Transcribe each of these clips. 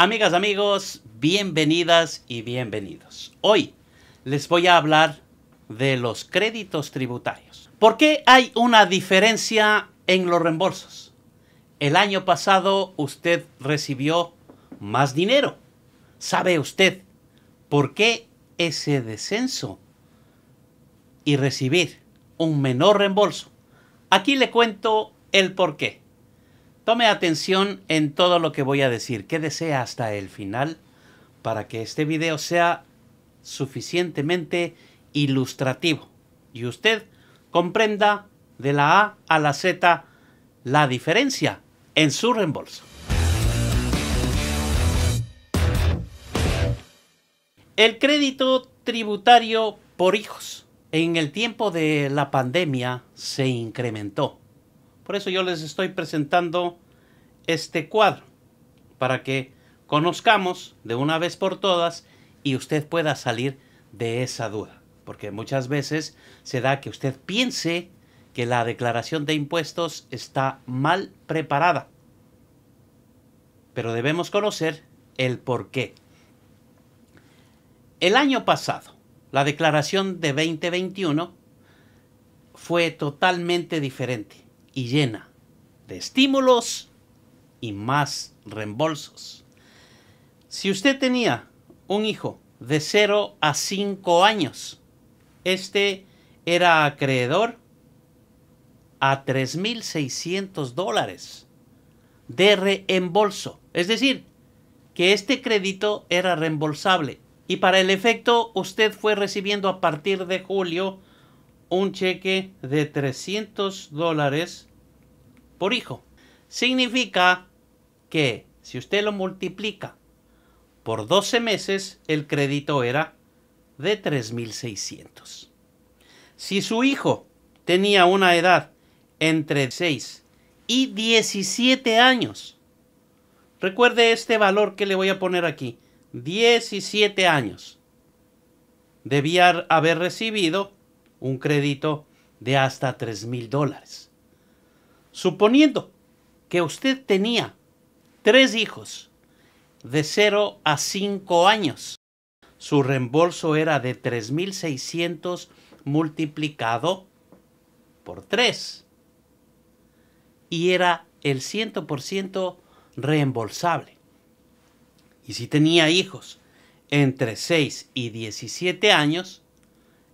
Amigas, amigos, bienvenidas y bienvenidos. Hoy les voy a hablar de los créditos tributarios. ¿Por qué hay una diferencia en los reembolsos? El año pasado usted recibió más dinero. ¿Sabe usted por qué ese descenso y recibir un menor reembolso? Aquí le cuento el por qué. Tome atención en todo lo que voy a decir. desea hasta el final para que este video sea suficientemente ilustrativo y usted comprenda de la A a la Z la diferencia en su reembolso. El crédito tributario por hijos en el tiempo de la pandemia se incrementó por eso yo les estoy presentando este cuadro, para que conozcamos de una vez por todas y usted pueda salir de esa duda. Porque muchas veces se da que usted piense que la declaración de impuestos está mal preparada. Pero debemos conocer el por qué. El año pasado, la declaración de 2021 fue totalmente diferente y llena de estímulos y más reembolsos. Si usted tenía un hijo de 0 a 5 años, este era acreedor a 3.600 dólares de reembolso. Es decir, que este crédito era reembolsable y para el efecto usted fue recibiendo a partir de julio un cheque de 300 dólares por hijo. Significa que si usted lo multiplica por 12 meses, el crédito era de 3.600. Si su hijo tenía una edad entre 6 y 17 años, recuerde este valor que le voy a poner aquí, 17 años, debía haber recibido un crédito de hasta 3 mil dólares. Suponiendo que usted tenía tres hijos de 0 a 5 años, su reembolso era de 3.600 multiplicado por 3 y era el 100% reembolsable. Y si tenía hijos entre 6 y 17 años,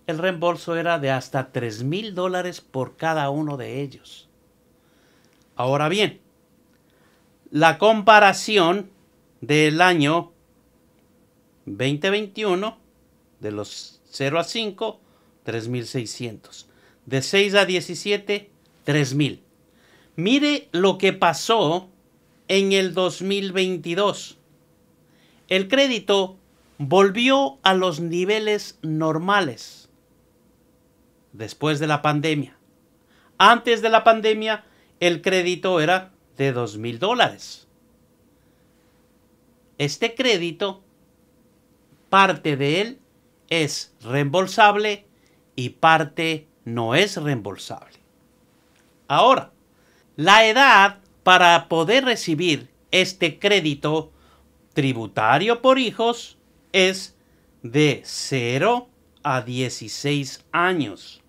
el reembolso era de hasta $3,000 mil dólares por cada uno de ellos. Ahora bien, la comparación del año 2021, de los 0 a 5, 3.600. De 6 a 17, 3.000. Mire lo que pasó en el 2022. El crédito volvió a los niveles normales después de la pandemia. Antes de la pandemia, el crédito era de dos mil dólares. Este crédito, parte de él es reembolsable y parte no es reembolsable. Ahora, la edad para poder recibir este crédito tributario por hijos es de 0 a 16 años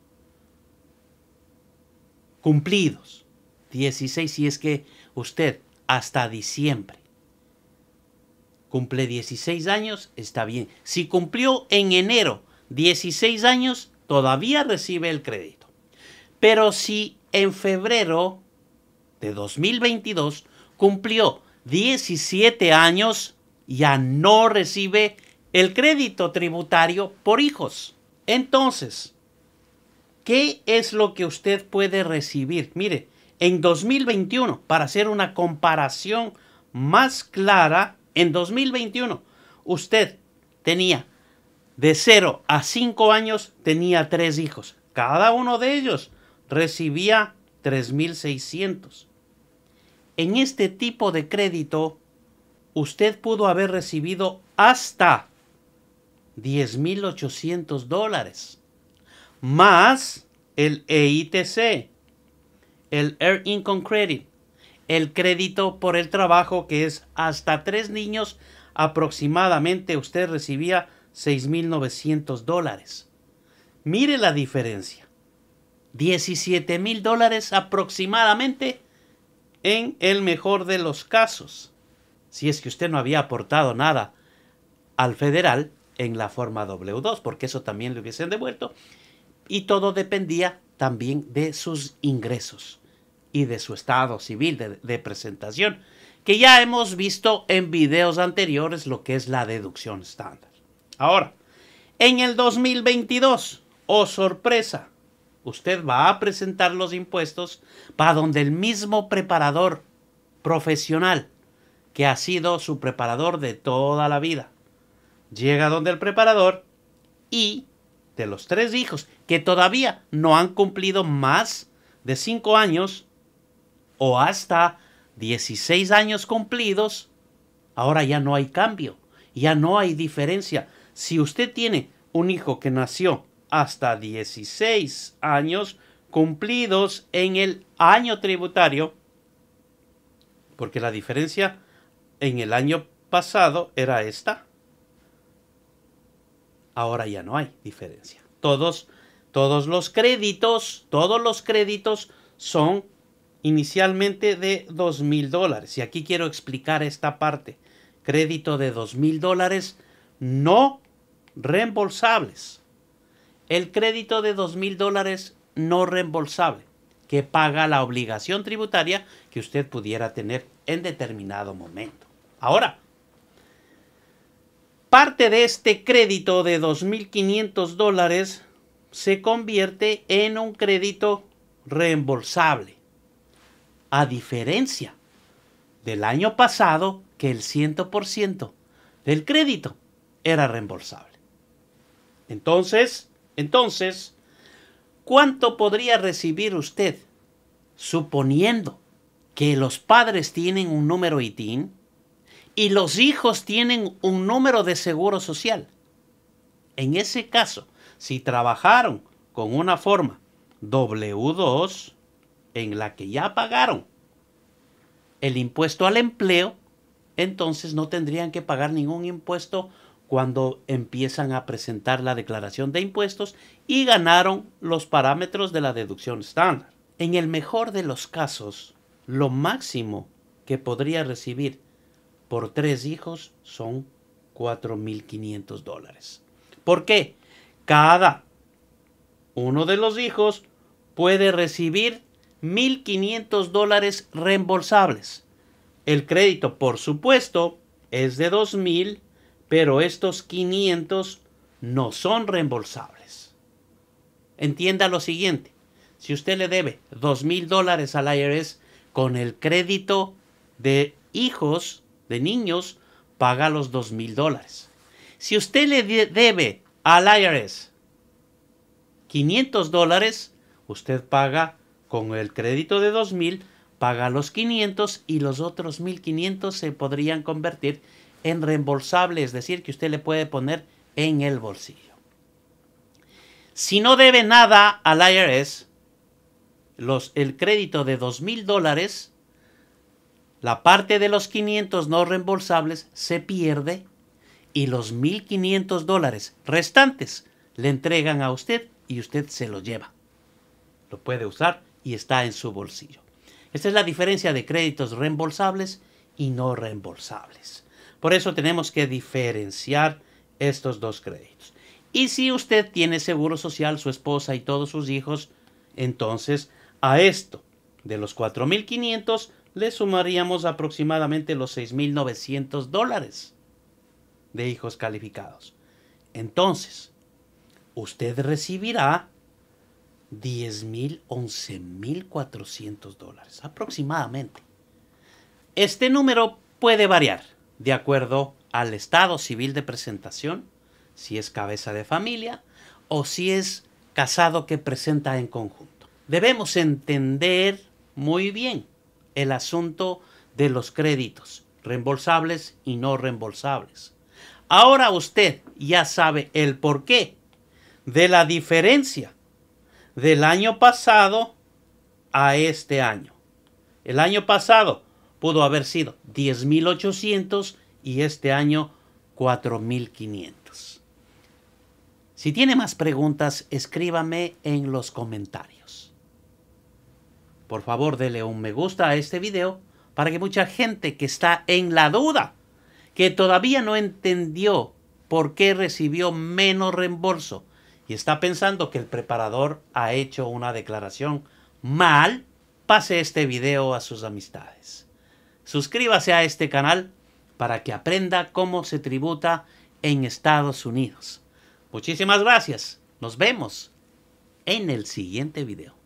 cumplidos. 16 si es que usted hasta diciembre cumple 16 años, está bien. Si cumplió en enero 16 años, todavía recibe el crédito. Pero si en febrero de 2022 cumplió 17 años, ya no recibe el crédito tributario por hijos. Entonces, ¿Qué es lo que usted puede recibir? Mire, en 2021, para hacer una comparación más clara, en 2021 usted tenía de 0 a 5 años, tenía 3 hijos. Cada uno de ellos recibía 3.600. En este tipo de crédito, usted pudo haber recibido hasta 10.800 dólares más el EITC, el Air Income Credit, el crédito por el trabajo que es hasta tres niños aproximadamente usted recibía 6.900 dólares. Mire la diferencia. 17,000 mil dólares aproximadamente en el mejor de los casos, si es que usted no había aportado nada al federal en la forma W2, porque eso también le hubiesen devuelto, y todo dependía también de sus ingresos y de su estado civil de, presentación, que ya hemos visto en videos anteriores lo que es la deducción estándar. Ahora, en el 2022, oh sorpresa, usted va a presentar los impuestos para donde el mismo preparador profesional que ha sido su preparador de toda la vida. Llega donde el preparador y de los tres hijos que todavía no han cumplido más de 5 años o hasta 16 años cumplidos, ahora ya no hay cambio, ya no hay diferencia. Si usted tiene un hijo que nació hasta 16 años cumplidos en el año tributario, porque la diferencia en el año pasado era esta, ahora ya no hay diferencia. Todos, todos los créditos, todos los créditos son inicialmente de dos mil dólares. Y aquí quiero explicar esta parte. Crédito de dos mil dólares no reembolsables. El crédito de dos mil dólares no reembolsable que paga la obligación tributaria que usted pudiera tener en determinado momento. Ahora, Parte de este crédito de 2.500 dólares se convierte en un crédito reembolsable, a diferencia del año pasado que el 100% del crédito era reembolsable. Entonces, entonces, ¿cuánto podría recibir usted suponiendo que los padres tienen un número ITIN? y los hijos tienen un número de seguro social. En ese caso, si trabajaron con una forma W2 en la que ya pagaron el impuesto al empleo, entonces no tendrían que pagar ningún impuesto cuando empiezan a presentar la declaración de impuestos y ganaron los parámetros de la deducción estándar. En el mejor de los casos, lo máximo que podría recibir por tres hijos son 4.500 dólares. ¿Por qué? Cada uno de los hijos puede recibir 1.500 dólares reembolsables. El crédito, por supuesto, es de 2.000, pero estos 500 no son reembolsables. Entienda lo siguiente. Si usted le debe 2.000 dólares al IRS con el crédito de hijos, de niños paga los dos mil dólares. Si usted le debe al IRS 500 dólares, usted paga con el crédito de 2000, paga los 500 y los otros 1500 se podrían convertir en reembolsable, es decir, que usted le puede poner en el bolsillo. Si no debe nada al IRS, los, el crédito de mil dólares la parte de los 500 no reembolsables se pierde y los 1.500 dólares restantes le entregan a usted y usted se lo lleva. Lo puede usar y está en su bolsillo. Esta es la diferencia de créditos reembolsables y no reembolsables. Por eso tenemos que diferenciar estos dos créditos. Y si usted tiene seguro social, su esposa y todos sus hijos, entonces a esto de los 4.500 le sumaríamos aproximadamente los 6.900 dólares de hijos calificados. Entonces, usted recibirá 10.000, 11.400 dólares aproximadamente. Este número puede variar de acuerdo al estado civil de presentación, si es cabeza de familia o si es casado que presenta en conjunto. Debemos entender muy bien el asunto de los créditos, reembolsables y no reembolsables. Ahora usted ya sabe el porqué de la diferencia del año pasado a este año. El año pasado pudo haber sido 10.800 y este año 4.500. Si tiene más preguntas, escríbame en los comentarios por favor dele un me gusta a este video para que mucha gente que está en la duda, que todavía no entendió por qué recibió menos reembolso y está pensando que el preparador ha hecho una declaración mal, pase este video a sus amistades. Suscríbase a este canal para que aprenda cómo se tributa en Estados Unidos. Muchísimas gracias. Nos vemos en el siguiente video.